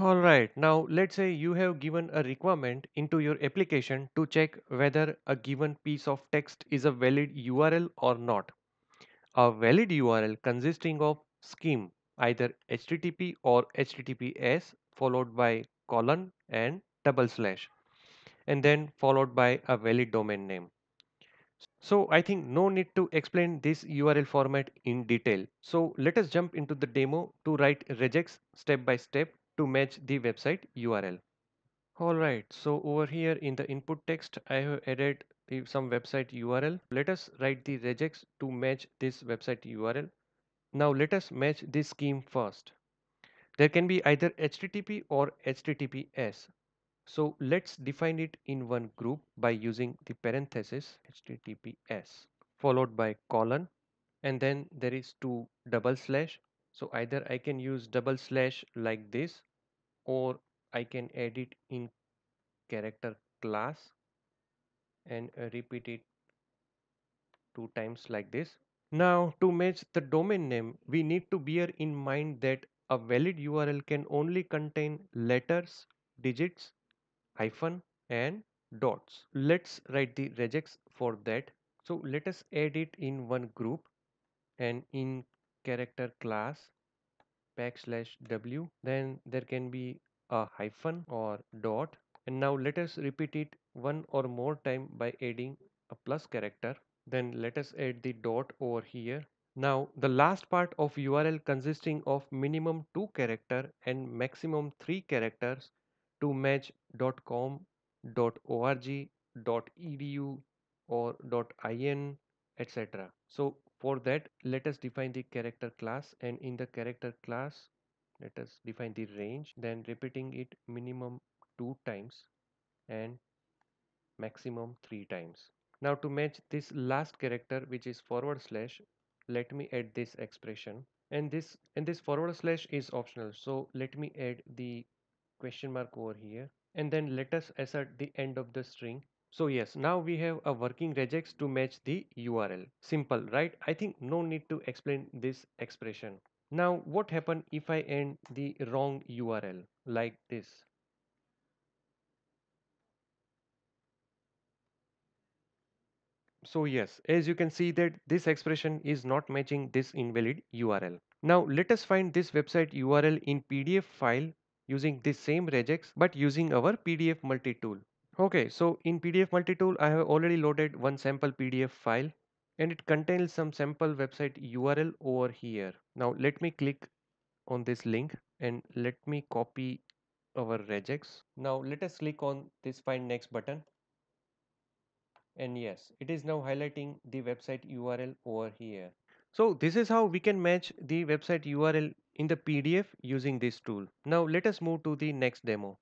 All right. Now, let's say you have given a requirement into your application to check whether a given piece of text is a valid URL or not. A valid URL consisting of scheme either HTTP or HTTPS followed by colon and double slash and then followed by a valid domain name. So I think no need to explain this URL format in detail. So let us jump into the demo to write regex step by step to match the website URL. Alright, so over here in the input text, I have added some website URL. Let us write the regex to match this website URL. Now let us match this scheme first. There can be either HTTP or HTTPS. So let's define it in one group by using the parenthesis HTTPS followed by colon and then there is two double slash. So either I can use double slash like this or I can edit in character class and uh, repeat it two times like this. Now to match the domain name we need to bear in mind that a valid URL can only contain letters, digits, hyphen and dots. Let's write the regex for that. So let us add it in one group and in character class backslash w then there can be a hyphen or dot and now let us repeat it one or more time by adding a plus character then let us add the dot over here now the last part of url consisting of minimum two character and maximum three characters to match .com .org .edu or .in etc so for that, let us define the character class and in the character class, let us define the range, then repeating it minimum two times and maximum three times. Now to match this last character, which is forward slash, let me add this expression and this and this forward slash is optional. So let me add the question mark over here and then let us assert the end of the string so yes, now we have a working regex to match the URL. Simple, right? I think no need to explain this expression. Now what happen if I end the wrong URL like this? So yes, as you can see that this expression is not matching this invalid URL. Now let us find this website URL in PDF file using this same regex but using our PDF multi-tool. Okay, so in PDF Multitool, I have already loaded one sample PDF file and it contains some sample website URL over here. Now let me click on this link and let me copy our regex. Now let us click on this find next button. And yes, it is now highlighting the website URL over here. So this is how we can match the website URL in the PDF using this tool. Now let us move to the next demo.